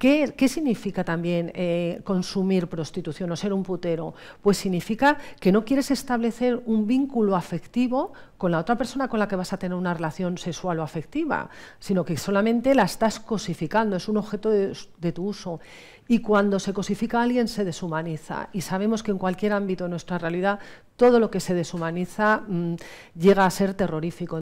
¿Qué, significa también eh, consumir prostitución o ser un putero? Pues significa que no quieres establecer un vínculo afectivo con la otra persona con la que vas a tener una relación sexual o afectiva, sino que solamente la estás cosificando, es un objeto de, tu uso. Y cuando se cosifica a alguien se deshumaniza. Y sabemos que en cualquier ámbito de nuestra realidad todo lo que se deshumaniza mm, llega a ser terrorífico.